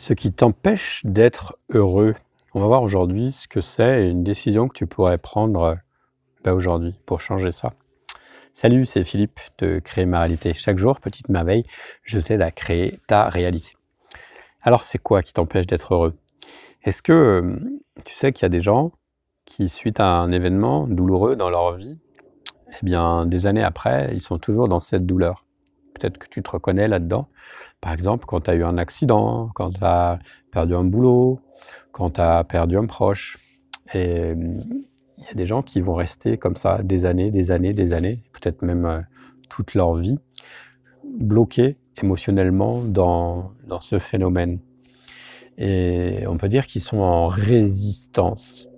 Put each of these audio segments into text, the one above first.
ce qui t'empêche d'être heureux. On va voir aujourd'hui ce que c'est et une décision que tu pourrais prendre euh, bah, aujourd'hui pour changer ça. Salut, c'est Philippe de Créer ma réalité. Chaque jour, petite merveille, je t'aide à créer ta réalité. Alors, c'est quoi qui t'empêche d'être heureux Est-ce que euh, tu sais qu'il y a des gens qui, suite à un événement douloureux dans leur vie, eh bien, des années après, ils sont toujours dans cette douleur Peut-être que tu te reconnais là-dedans. Par exemple, quand tu as eu un accident, quand tu as perdu un boulot, quand tu as perdu un proche. Et il y a des gens qui vont rester comme ça des années, des années, des années, peut-être même euh, toute leur vie, bloqués émotionnellement dans, dans ce phénomène. Et on peut dire qu'ils sont en résistance.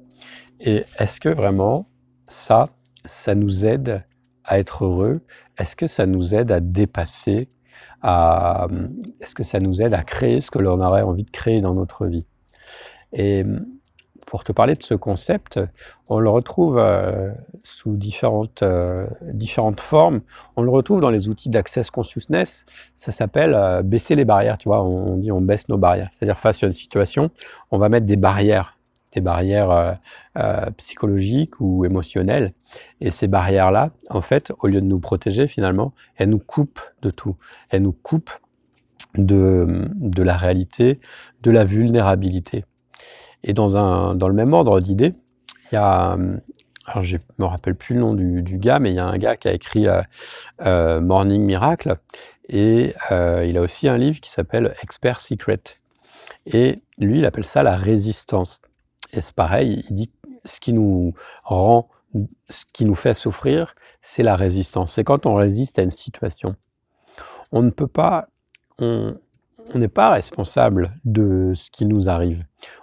Et est-ce que vraiment ça, ça nous aide à être heureux, est-ce que ça nous aide à dépasser, à, est-ce que ça nous aide à créer ce que l'on aurait envie de créer dans notre vie Et pour te parler de ce concept, on le retrouve euh, sous différentes, euh, différentes formes. On le retrouve dans les outils d'Access Consciousness. Ça s'appelle euh, baisser les barrières. Tu vois, on dit on baisse nos barrières. C'est-à-dire, face à une situation, on va mettre des barrières des barrières euh, euh, psychologiques ou émotionnelles. Et ces barrières-là, en fait, au lieu de nous protéger finalement, elles nous coupent de tout. Elles nous coupent de, la réalité, de la vulnérabilité. Et dans, un, dans le même ordre d'idées, il y a, euh, alors je me rappelle plus le nom du, du gars, mais il y a un gars qui a écrit Morning Miracle, et il a aussi un livre qui s'appelle Expert Secret. Et lui, il appelle ça la résistance. Et c'est pareil, il dit ce qui nous rend, ce qui nous fait souffrir, c'est la résistance. C'est quand on résiste à une situation. On ne peut pas, on n'est pas responsable de ce qui nous arrive.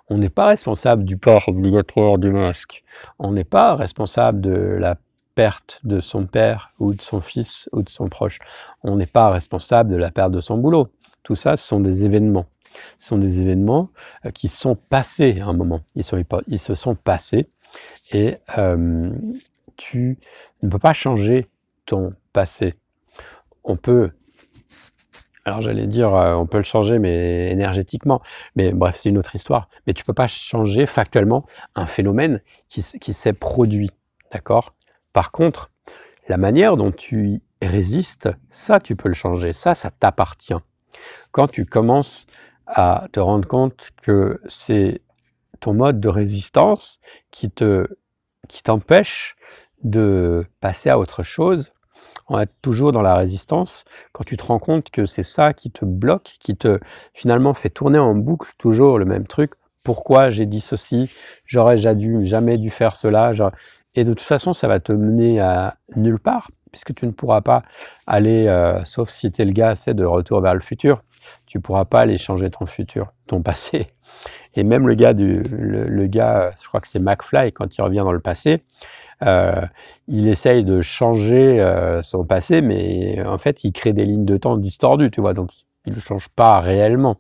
On n'est pas responsable du port obligatoire du masque. On n'est pas responsable de la perte de son père ou de son fils ou de son proche. On n'est pas responsable de la perte de son boulot. Tout ça, ce sont des événements. Ce sont des événements euh, qui sont passés à un moment. Ils, se sont passés et euh, tu ne peux pas changer ton passé. On peut, alors j'allais dire, euh, on peut le changer, mais énergétiquement. Mais bref, c'est une autre histoire. Mais tu ne peux pas changer factuellement un phénomène qui, s'est produit. D'accord Par contre, la manière dont tu résistes, ça, tu peux le changer. Ça, ça t'appartient. Quand tu commences à te rendre compte que c'est ton mode de résistance qui te qui t'empêche de passer à autre chose, on être toujours dans la résistance, quand tu te rends compte que c'est ça qui te bloque, qui te finalement fait tourner en boucle toujours le même truc, pourquoi j'ai dit ceci, j'aurais jamais dû faire cela, et de toute façon ça va te mener à nulle part, puisque tu ne pourras pas aller, euh, sauf si tu es le gars, c'est de retour vers le futur, tu pourras pas aller changer ton futur, ton passé. Et même le gars, le, gars je crois que c'est McFly, quand il revient dans le passé, euh, il essaye de changer euh, son passé, mais en fait, il crée des lignes de temps distordues, tu vois, donc il ne change pas réellement.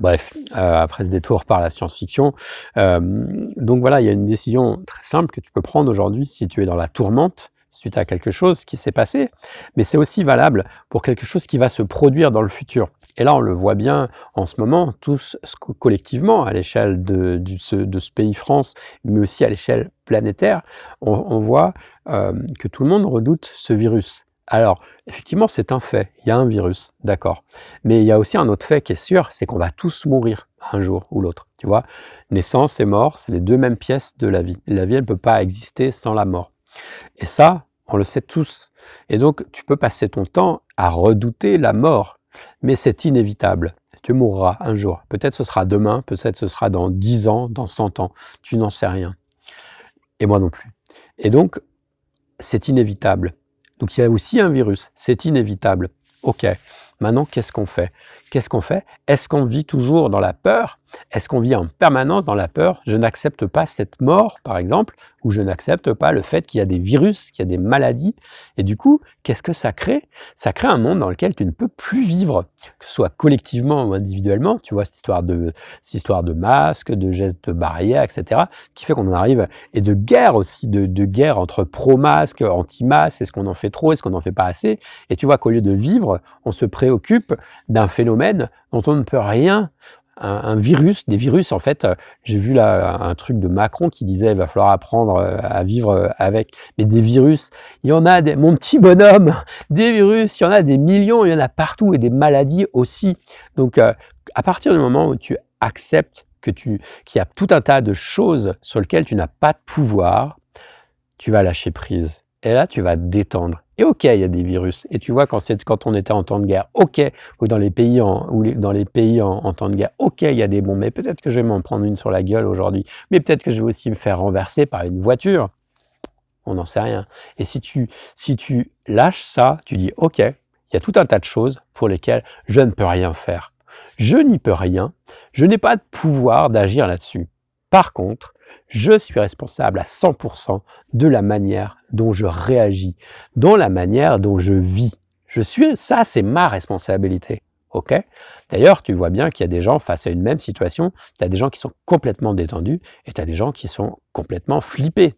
Bref, euh, après ce détour par la science-fiction. donc voilà, il y a une décision très simple que tu peux prendre aujourd'hui si tu es dans la tourmente suite à quelque chose qui s'est passé, mais c'est aussi valable pour quelque chose qui va se produire dans le futur. Et là, on le voit bien en ce moment, tous collectivement, à l'échelle de, de, ce, pays France, mais aussi à l'échelle planétaire, on, voit euh, que tout le monde redoute ce virus. Alors, effectivement, c'est un fait, il y a un virus, d'accord. Mais il y a aussi un autre fait qui est sûr, c'est qu'on va tous mourir un jour ou l'autre, tu vois. Naissance et mort, c'est les deux mêmes pièces de la vie. La vie, elle ne peut pas exister sans la mort. Et ça, on le sait tous. Et donc, tu peux passer ton temps à redouter la mort, mais c'est inévitable. Tu mourras un jour. Peut-être ce sera demain, peut-être ce sera dans 10 ans, dans 100 ans. Tu n'en sais rien. Et moi non plus. Et donc, c'est inévitable. Donc, il y a aussi un virus. C'est inévitable. OK. Maintenant, qu'est-ce qu'on fait Qu'est-ce qu'on fait Est-ce qu'on vit toujours dans la peur est-ce qu'on vit en permanence dans la peur Je n'accepte pas cette mort, par exemple, ou je n'accepte pas le fait qu'il y a des virus, qu'il y a des maladies. Et du coup, qu'est-ce que ça crée Ça crée un monde dans lequel tu ne peux plus vivre, que ce soit collectivement ou individuellement. Tu vois, cette histoire de, cette histoire de masques, de gestes de barrières, etc., qui fait qu'on en arrive, et de guerre aussi, de, guerre entre pro masque anti masque est-ce qu'on en fait trop, est-ce qu'on n'en fait pas assez Et tu vois qu'au lieu de vivre, on se préoccupe d'un phénomène dont on ne peut rien un, virus, des virus en fait. Euh, j'ai vu là un truc de Macron qui disait il va falloir apprendre euh, à vivre euh, avec. Mais des virus, il y en a des, mon petit bonhomme, des virus, il y en a des millions, il y en a partout et des maladies aussi. Donc à partir du moment où tu acceptes que tu, qu'il y a tout un tas de choses sur lesquelles tu n'as pas de pouvoir, tu vas lâcher prise. Et là, tu vas détendre. Et ok, il y a des virus. Et tu vois, quand, quand on était en temps de guerre, ok, ou dans les pays en, ou dans les pays en, temps de guerre, ok, il y a des bombes, mais peut-être que je vais m'en prendre une sur la gueule aujourd'hui. Mais peut-être que je vais aussi me faire renverser par une voiture. On n'en sait rien. Et si tu, si tu lâches ça, tu dis, ok, il y a tout un tas de choses pour lesquelles je ne peux rien faire. Je n'y peux rien. Je n'ai pas de pouvoir d'agir là-dessus. Par contre, je suis responsable à 100% de la manière dont je réagis, dans la manière dont je vis. Je suis, ça, c'est ma responsabilité. OK D'ailleurs, tu vois bien qu'il y a des gens face à une même situation, tu as des gens qui sont complètement détendus et tu as des gens qui sont complètement flippés.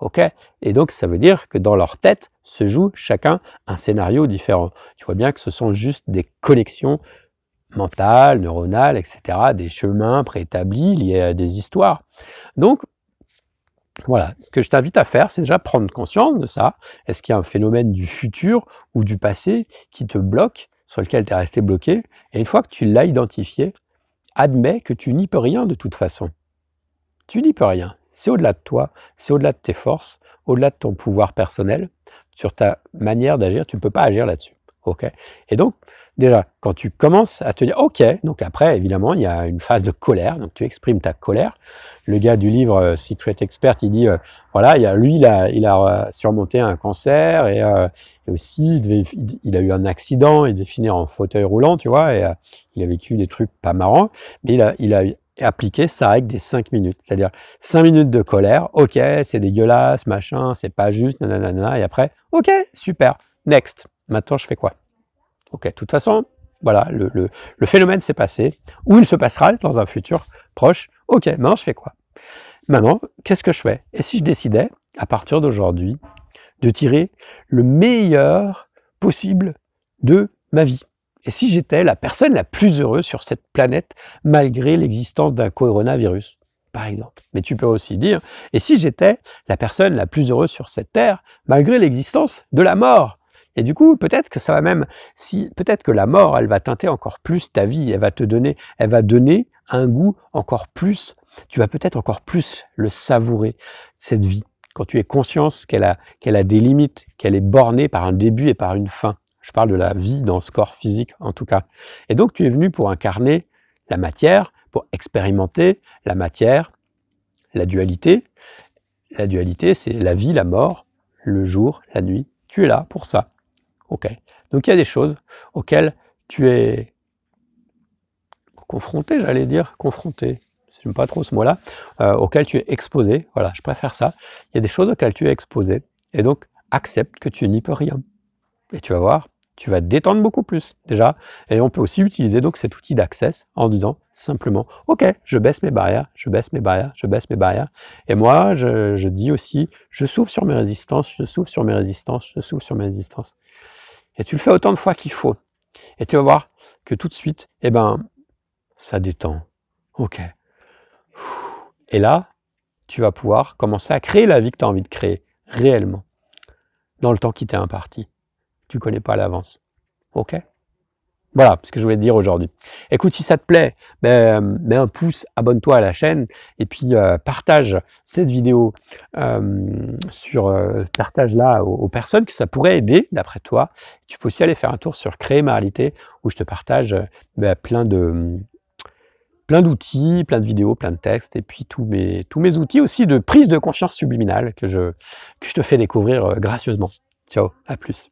OK Et donc, ça veut dire que dans leur tête se joue chacun un scénario différent. Tu vois bien que ce sont juste des connexions mental, neuronal, etc., des chemins préétablis liés à des histoires. Donc, voilà, ce que je t'invite à faire, c'est déjà prendre conscience de ça. Est-ce qu'il y a un phénomène du futur ou du passé qui te bloque, sur lequel tu es resté bloqué Et une fois que tu l'as identifié, admets que tu n'y peux rien de toute façon. Tu n'y peux rien. C'est au-delà de toi, c'est au-delà de tes forces, au-delà de ton pouvoir personnel, sur ta manière d'agir, tu ne peux pas agir là-dessus. ok Et donc, Déjà, quand tu commences à te dire OK, donc après, évidemment, il y a une phase de colère, donc tu exprimes ta colère. Le gars du livre euh, Secret Expert, il dit euh, voilà, il a, lui, il a, euh, surmonté un cancer et, aussi, il, a eu un accident, il devait finir en fauteuil roulant, tu vois, et il a vécu des trucs pas marrants, mais il a, il a appliqué sa règle des 5 minutes. C'est-à-dire 5 minutes de colère, ok, c'est dégueulasse, machin, c'est pas juste, nanana, et après, ok, super, next, maintenant je fais quoi Ok, de toute façon, voilà, le, le, le phénomène s'est passé, ou il se passera dans un futur proche. Ok, maintenant je fais quoi Maintenant, qu'est-ce que je fais Et si je décidais, à partir d'aujourd'hui, de tirer le meilleur possible de ma vie Et si j'étais la personne la plus heureuse sur cette planète, malgré l'existence d'un coronavirus par exemple. Mais tu peux aussi dire, et si j'étais la personne la plus heureuse sur cette terre, malgré l'existence de la mort et du coup, peut-être que ça va même, si, peut-être que la mort, elle va teinter encore plus ta vie, elle va te donner, elle va donner un goût encore plus. Tu vas peut-être encore plus le savourer, cette vie, quand tu es conscience qu'elle a, qu'elle a des limites, qu'elle est bornée par un début et par une fin. Je parle de la vie dans ce corps physique, en tout cas. Et donc, tu es venu pour incarner la matière, pour expérimenter la matière, la dualité. La dualité, c'est la vie, la mort, le jour, la nuit. Tu es là pour ça. Donc il y a des choses auxquelles tu es confronté, j'allais dire, confronté, j'aime pas trop ce mot-là, euh, auxquelles tu es exposé, voilà, je préfère ça. Il y a des choses auxquelles tu es exposé, et donc accepte que tu n'y peux rien. Et tu vas voir, tu vas te détendre beaucoup plus déjà. Et on peut aussi utiliser donc cet outil d'accès en disant simplement, OK, je baisse mes barrières, je baisse mes barrières, je baisse mes barrières. Et moi, je, je dis aussi, je souffle sur mes résistances, je souffle sur mes résistances, je souffle sur mes résistances. Et tu le fais autant de fois qu'il faut. Et tu vas voir que tout de suite, eh ben, ça détend. OK. Et là, tu vas pouvoir commencer à créer la vie que tu as envie de créer, réellement, dans le temps qui t'est imparti. Tu connais pas à l'avance. OK voilà ce que je voulais te dire aujourd'hui. Écoute, si ça te plaît, ben, mets un pouce, abonne-toi à la chaîne et puis euh, partage cette vidéo euh, sur euh, partage-la aux, personnes que ça pourrait aider d'après toi. Tu peux aussi aller faire un tour sur Créer ma réalité où je te partage ben, plein de plein d'outils, plein de vidéos, plein de textes, et puis tous mes, tous mes outils aussi de prise de conscience subliminale que je, que je te fais découvrir gracieusement. Ciao, à plus.